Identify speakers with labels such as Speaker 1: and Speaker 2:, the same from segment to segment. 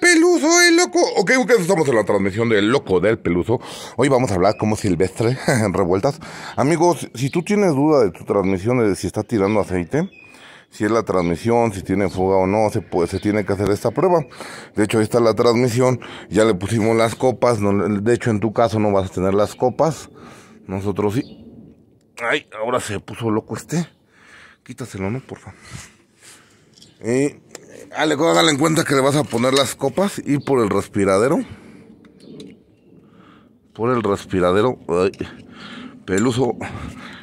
Speaker 1: Peluso, el loco. Ok, ok, estamos en la transmisión del loco del Peluso. Hoy vamos a hablar como silvestre, en revueltas. Amigos, si tú tienes duda de tu transmisión, de si está tirando aceite, si es la transmisión, si tiene fuga o no, se, tiene que hacer esta prueba. De hecho, ahí está la transmisión, ya le pusimos las copas, de hecho en tu caso no vas a tener las copas, nosotros sí. Ay, ahora se puso loco este. Quítaselo, ¿no? Por favor. Y Ah, le en cuenta que le vas a poner las copas y por el respiradero. Por el respiradero. Ay, peluso.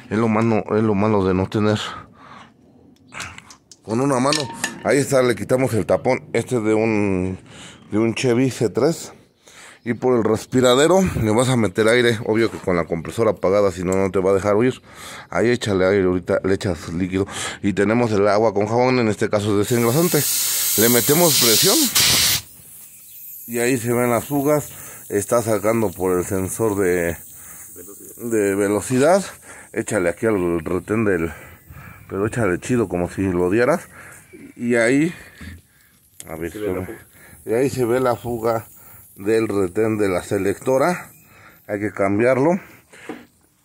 Speaker 1: Es lo malo, es lo malo de no tener. Con una mano. Ahí está, le quitamos el tapón. Este es de un de un Chevy C3. Y por el respiradero le vas a meter aire. Obvio que con la compresora apagada, si no, no te va a dejar huir. Ahí échale aire, ahorita le echas líquido. Y tenemos el agua con jabón, en este caso es desengrasante le metemos presión y ahí se ven las fugas está sacando por el sensor de velocidad. de velocidad échale aquí al retén del pero échale chido como si lo dieras y ahí a ver, y ahí se ve la fuga del retén de la selectora hay que cambiarlo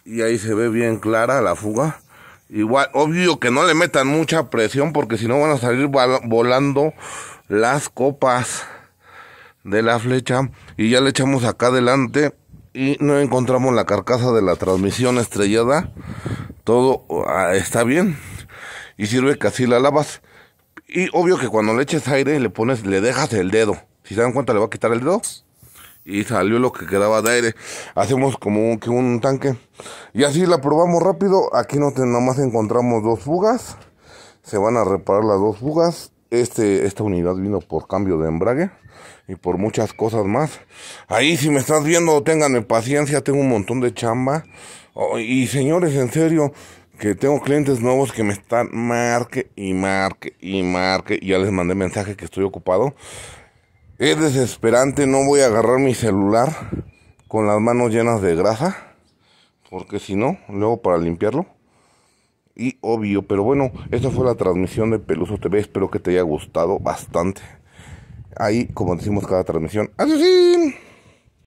Speaker 1: y ahí se ve bien clara la fuga Igual, obvio que no le metan mucha presión porque si no van a salir volando las copas de la flecha. Y ya le echamos acá adelante y no encontramos la carcasa de la transmisión estrellada. Todo ah, está bien y sirve que así la lavas. Y obvio que cuando le eches aire le pones, le dejas el dedo. Si se dan cuenta le va a quitar el dedo y salió lo que quedaba de aire. Hacemos como un, que un tanque. Y así la probamos rápido. Aquí no nada más encontramos dos fugas. Se van a reparar las dos fugas. Este, esta unidad vino por cambio de embrague y por muchas cosas más. Ahí si me estás viendo, ténganme paciencia, tengo un montón de chamba. y señores, en serio, que tengo clientes nuevos que me están marque y marque y marque. Y ya les mandé mensaje que estoy ocupado. Es desesperante, no voy a agarrar mi celular con las manos llenas de grasa, porque si no, luego para limpiarlo. Y obvio, pero bueno, esta fue la transmisión de Peluso TV, espero que te haya gustado bastante. Ahí, como decimos cada transmisión, ¡Adiós!